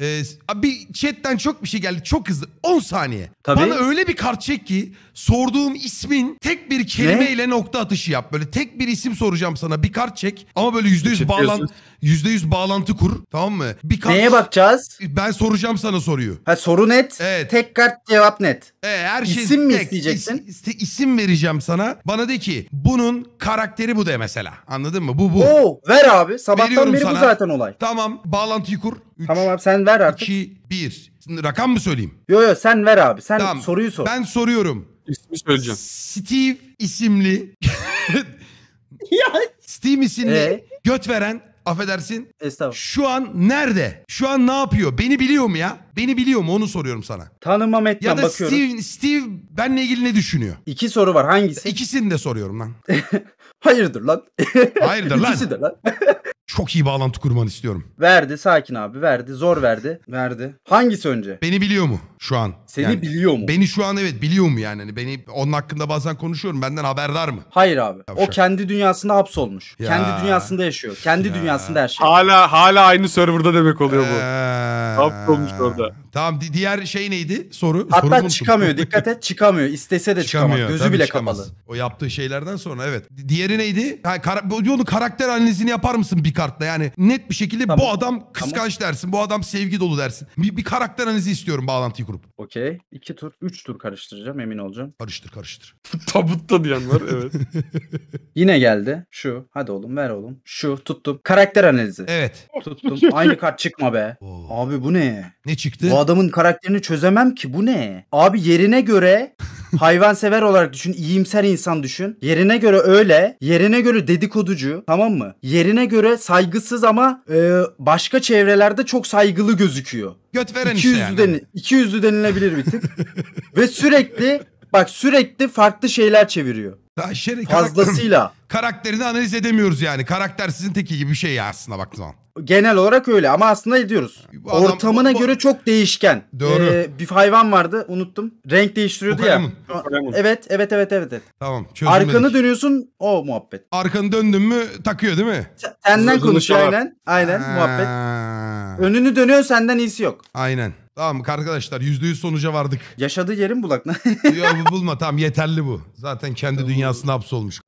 Ee, abi chatten çok bir şey geldi. Çok hızlı. 10 saniye. Tabii. Bana öyle bir kart çek ki sorduğum ismin tek bir kelimeyle nokta atışı yap. Böyle tek bir isim soracağım sana. Bir kart çek ama böyle %100 bağlan %100 bağlantı kur. Tamam mı? Bir kart Neye bakacağız? ben soracağım sana soruyu. Ha soru net. Evet. Tek kart cevap net. Ee, her şey İsim mi isteyeceksin? is- iste- vereceğim sana. Bana de ki bunun karakteri bu de mesela. Anladın mı? Bu bu. Oo ver abi. Sabahtan Veriyorum beri sana. bu zaten olay. Tamam bağlantıyı kur. 3, tamam abi sen ver artık. 2, 1. Şimdi rakam mı söyleyeyim? Yo yo sen ver abi. Sen Tamam. soruyu sor. Ben soruyorum. İsmi söyleyeceğim. Steve isimli ya Steve isimli Ee? göt veren affedersin estağfurullah. şu an nerede? Şu an ne yapıyor? Beni biliyor mu ya? Beni biliyor mu? Onu soruyorum sana. Tanımam etmem Ya da Steve, Steve benle ilgili ne düşünüyor? İki soru var hangisi? İkisini de soruyorum lan. Hayırdır lan. Hayırdır lan? İkisi de lan çok iyi bağlantı kurmanı istiyorum. Verdi sakin abi verdi zor verdi. Verdi. Hangisi önce? Beni biliyor mu? şu an. Seni yani, biliyor mu? Beni şu an evet biliyor mu yani? Hani beni onun hakkında bazen konuşuyorum. Benden haberdar mı? Hayır abi. Yavşak. O kendi dünyasında hapsolmuş. Ya. Kendi dünyasında yaşıyor. Kendi ya. dünyasında her şey. Hala hala aynı serverda demek oluyor bu. Ee. Hapsolmuş orada. Tamam di- diğer şey neydi? Soru. Hatta soru çıkamıyor. Dikkat et çıkamıyor. İstese de çıkamıyor. Gözü bile çıkamaz. kapalı. O yaptığı şeylerden sonra evet. Diğeri neydi? Ha, kar- onun karakter analizini yapar mısın bir kartla? Yani net bir şekilde tamam. bu adam kıskanç tamam. dersin. Bu adam sevgi dolu dersin. Bir, bir karakter analizi istiyorum bağlantıyı kur kurup. Okey. İki tur, üç tur karıştıracağım emin olacağım. Karıştır karıştır. Tabutta diyen var evet. Yine geldi. Şu. Hadi oğlum ver oğlum. Şu tuttum. Karakter analizi. Evet. Tuttum. Aynı kart çıkma be. Oo. Abi bu ne? Ne çıktı? Bu adamın karakterini çözemem ki bu ne? Abi yerine göre hayvansever olarak düşün. iyimser insan düşün. Yerine göre öyle. Yerine göre dedikoducu. Tamam mı? Yerine göre saygısız ama e, başka çevrelerde çok saygılı gözüküyor. Göt veren iki işte yani. Deni, iki yüzlü denilebilir bir tık. Ve sürekli bak sürekli farklı şeyler çeviriyor. Aşırı şey, Fazlasıyla. Karakterini analiz edemiyoruz yani. Karakter sizin teki gibi bir şey ya aslında baktığın zaman. Genel olarak öyle ama aslında ediyoruz. Adam, Ortamına bu, bu, göre çok değişken. Doğru. Ee, bir hayvan vardı unuttum. Renk değiştiriyordu ya. Evet evet evet evet. evet. Tamam çözümledik. Arkanı dönüyorsun o muhabbet. Arkanı döndün mü takıyor değil mi? Senden konuşuyor aynen. Aynen ha. muhabbet. Önünü dönüyor senden iyisi yok. Aynen. Tamam arkadaşlar yüzde yüz sonuca vardık. Yaşadığı yerin bulak. Yok bulma tamam yeterli bu. Zaten kendi dünyasına hapsolmuş.